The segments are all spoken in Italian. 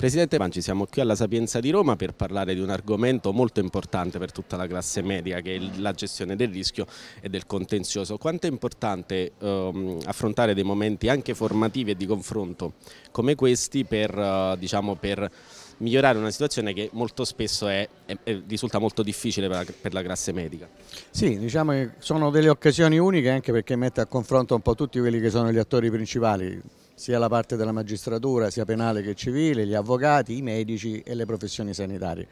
Presidente Manci, siamo qui alla Sapienza di Roma per parlare di un argomento molto importante per tutta la classe media che è la gestione del rischio e del contenzioso. Quanto è importante ehm, affrontare dei momenti anche formativi e di confronto come questi per, eh, diciamo, per migliorare una situazione che molto spesso è, è, è, risulta molto difficile per la, per la, classe medica. Sì, diciamo che sono delle occasioni uniche anche perché mette a confronto un po' tutti quelli che sono gli attori principali, sia la parte della magistratura, sia penale che civile, gli avvocati, i medici e le professioni sanitarie.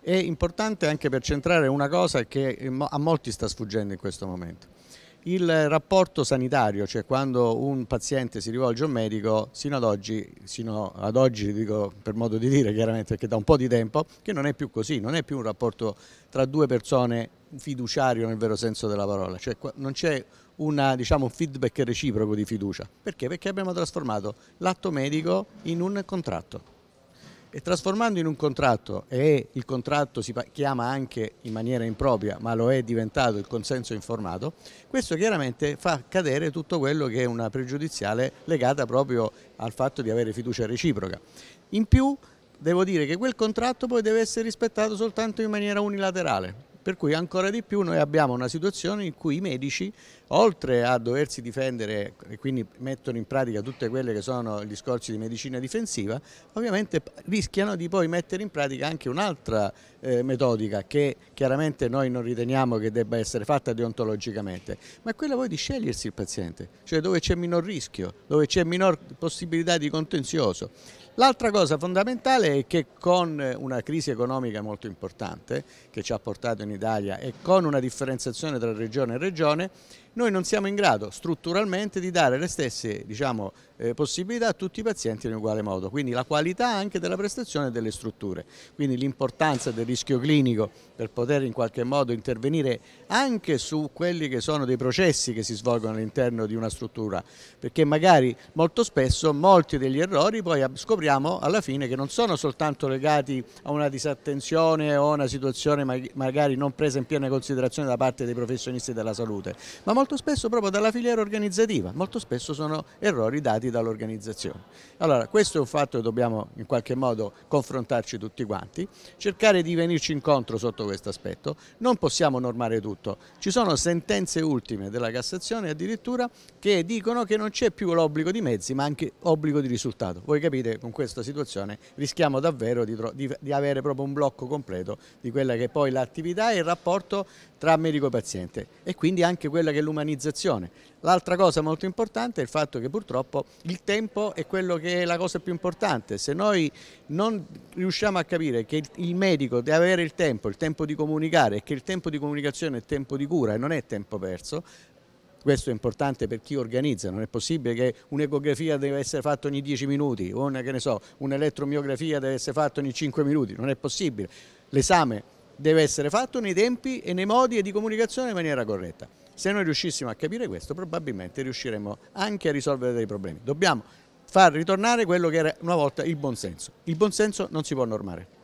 È importante anche per centrare una cosa che eh, a molti sta sfuggendo in questo momento il rapporto sanitario, cioè quando un paziente si rivolge a un medico, sino ad oggi, sino ad oggi dico per modo di dire chiaramente perché da un po' di tempo, che non è più così, non è più un rapporto tra due persone fiduciario nel vero senso della parola, cioè non c'è diciamo, un diciamo, feedback reciproco di fiducia. Perché? Perché abbiamo trasformato l'atto medico in un contratto e trasformando in un contratto, e il contratto si chiama anche in maniera impropria, ma lo è diventato il consenso informato, questo chiaramente fa cadere tutto quello che è una pregiudiziale legata proprio al fatto di avere fiducia reciproca. In più devo dire che quel contratto poi deve essere rispettato soltanto in maniera unilaterale, per cui ancora di più noi abbiamo una situazione in cui i medici, oltre a doversi difendere e quindi mettono in pratica tutte quelle che sono gli scorci di medicina difensiva, ovviamente rischiano di poi mettere in pratica anche un'altra eh, metodica che chiaramente noi non riteniamo che debba essere fatta deontologicamente, ma è quella poi di scegliersi il paziente, cioè dove c'è minor rischio, dove c'è minor possibilità di contenzioso. L'altra cosa fondamentale è che con una crisi economica molto importante che ci ha portato in Italia e con una differenziazione tra regione e regione, noi non siamo in grado strutturalmente di dare le stesse diciamo, eh, possibilità a tutti i pazienti in uguale modo, quindi la qualità anche della prestazione delle strutture, quindi l'importanza del rischio clinico per poter in qualche modo intervenire anche su quelli che sono dei processi che si svolgono all'interno di una struttura, perché magari molto spesso molti degli errori poi scoprono scopriamo alla fine che non sono soltanto legati a una disattenzione o a una situazione magari non presa in piena considerazione da parte dei professionisti della salute, ma molto spesso proprio dalla filiera organizzativa, molto spesso sono errori dati dall'organizzazione. Allora questo è un fatto che dobbiamo in qualche modo confrontarci tutti quanti, cercare di venirci incontro sotto questo aspetto, non possiamo normare tutto, ci sono sentenze ultime della Cassazione addirittura che dicono che non c'è più l'obbligo di mezzi ma anche obbligo di risultato, voi capite con questa situazione rischiamo davvero di, di, di avere proprio un blocco completo di quella che è poi l'attività e il rapporto tra medico e paziente e quindi anche quella che è l'umanizzazione. L'altra cosa molto importante è il fatto che purtroppo il tempo è quello che è la cosa più importante, se noi non riusciamo a capire che il medico deve avere il tempo, il tempo di comunicare e che il tempo di comunicazione è tempo di cura e non è tempo perso, questo è importante per chi organizza, non è possibile che un'ecografia deve essere fatta ogni 10 minuti, o un'elettromiografia so, un deve essere fatta ogni 5 minuti, non è possibile. L'esame deve essere fatto nei tempi e nei modi di comunicazione in maniera corretta. Se noi riuscissimo a capire questo probabilmente riusciremmo anche a risolvere dei problemi. Dobbiamo far ritornare quello che era una volta il buonsenso. Il buonsenso non si può normare.